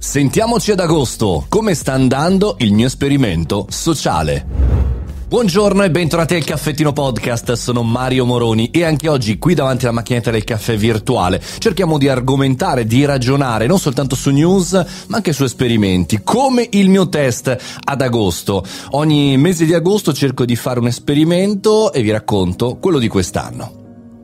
Sentiamoci ad agosto, come sta andando il mio esperimento sociale. Buongiorno e bentornati al Caffettino Podcast, sono Mario Moroni e anche oggi qui davanti alla macchinetta del caffè virtuale cerchiamo di argomentare, di ragionare non soltanto su news ma anche su esperimenti, come il mio test ad agosto. Ogni mese di agosto cerco di fare un esperimento e vi racconto quello di quest'anno.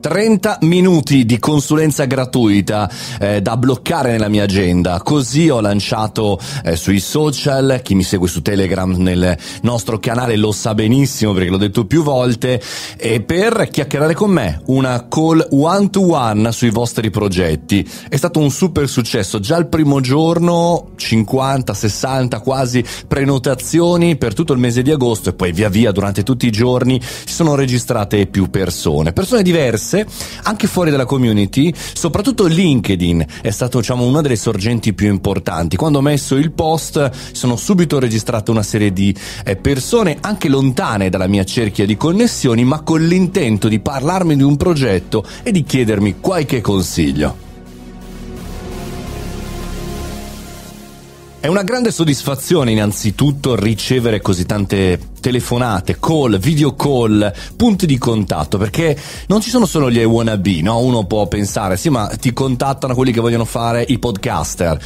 30 minuti di consulenza gratuita eh, da bloccare nella mia agenda. Così ho lanciato eh, sui social, chi mi segue su Telegram nel nostro canale lo sa benissimo perché l'ho detto più volte, e per chiacchierare con me una call one to one sui vostri progetti. È stato un super successo, già il primo giorno 50, 60 quasi prenotazioni per tutto il mese di agosto e poi via via durante tutti i giorni si sono registrate più persone, persone diverse esperienze anche fuori dalla community, soprattutto LinkedIn è stata diciamo, una delle sorgenti più importanti. Quando ho messo il post sono subito registrato una serie di eh, persone anche lontane dalla mia cerchia di connessioni, ma con l'intento di parlarmi di un progetto e di chiedermi qualche consiglio. È una grande soddisfazione innanzitutto ricevere così tante telefonate, call, video call, punti di contatto, perché non ci sono solo gli wannabe, no? Uno può pensare, sì, ma ti contattano quelli che vogliono fare i podcaster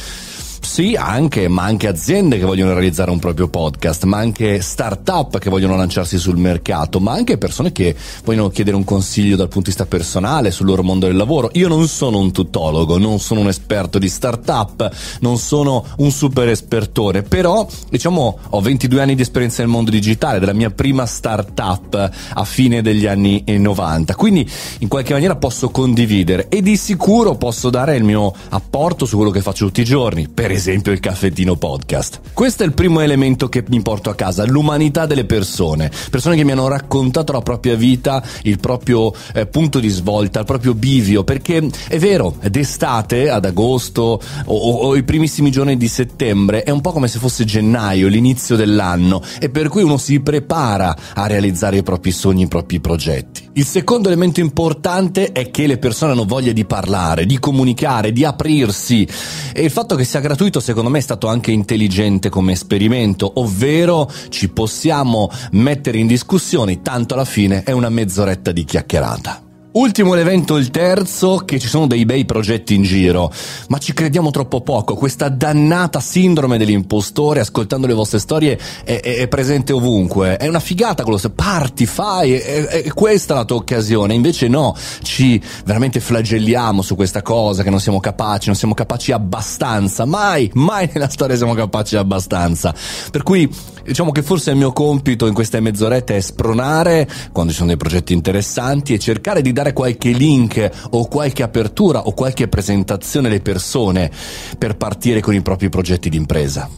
sì, anche, ma anche aziende che vogliono realizzare un proprio podcast, ma anche start-up che vogliono lanciarsi sul mercato, ma anche persone che vogliono chiedere un consiglio dal punto di vista personale sul loro mondo del lavoro. Io non sono un tutologo, non sono un esperto di start-up, non sono un super espertore, però diciamo ho 22 anni di esperienza nel mondo digitale, della mia prima start-up a fine degli anni 90, eh, quindi in qualche maniera posso condividere e di sicuro posso dare il mio apporto su quello che faccio tutti i giorni, per esempio esempio il caffettino podcast. Questo è il primo elemento che mi porto a casa, l'umanità delle persone, persone che mi hanno raccontato la propria vita, il proprio eh, punto di svolta, il proprio bivio, perché è vero, d'estate, ad agosto o, o i primissimi giorni di settembre, è un po' come se fosse gennaio, l'inizio dell'anno, e per cui uno si prepara a realizzare i propri sogni, i propri progetti. Il secondo elemento importante è che le persone hanno voglia di parlare, di comunicare, di aprirsi e il fatto che sia gratuito secondo me è stato anche intelligente come esperimento, ovvero ci possiamo mettere in discussione, tanto alla fine è una mezz'oretta di chiacchierata. Ultimo l'evento, il terzo, che ci sono dei bei progetti in giro, ma ci crediamo troppo poco. Questa dannata sindrome dell'impostore, ascoltando le vostre storie, è, è, è presente ovunque. È una figata quello, se parti, fai, è, è, questa la tua occasione. Invece no, ci veramente flagelliamo su questa cosa, che non siamo capaci, non siamo capaci abbastanza. Mai, mai nella storia siamo capaci abbastanza. Per cui Diciamo che forse il mio compito in queste mezz'orette è spronare quando ci sono dei progetti interessanti e cercare di dare qualche link o qualche apertura o qualche presentazione alle persone per partire con i propri progetti d'impresa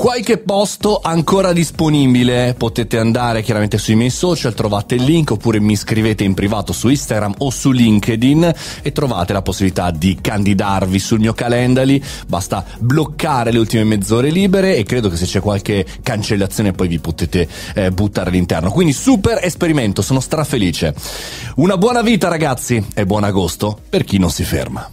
qualche posto ancora disponibile. Potete andare chiaramente sui miei social, trovate il link oppure mi scrivete in privato su Instagram o su LinkedIn e trovate la possibilità di candidarvi sul mio calendari. Basta bloccare le ultime mezz'ore libere e credo che se c'è qualche cancellazione poi vi potete eh, buttare all'interno. Quindi super esperimento, sono strafelice. Una buona vita ragazzi e buon agosto per chi non si ferma.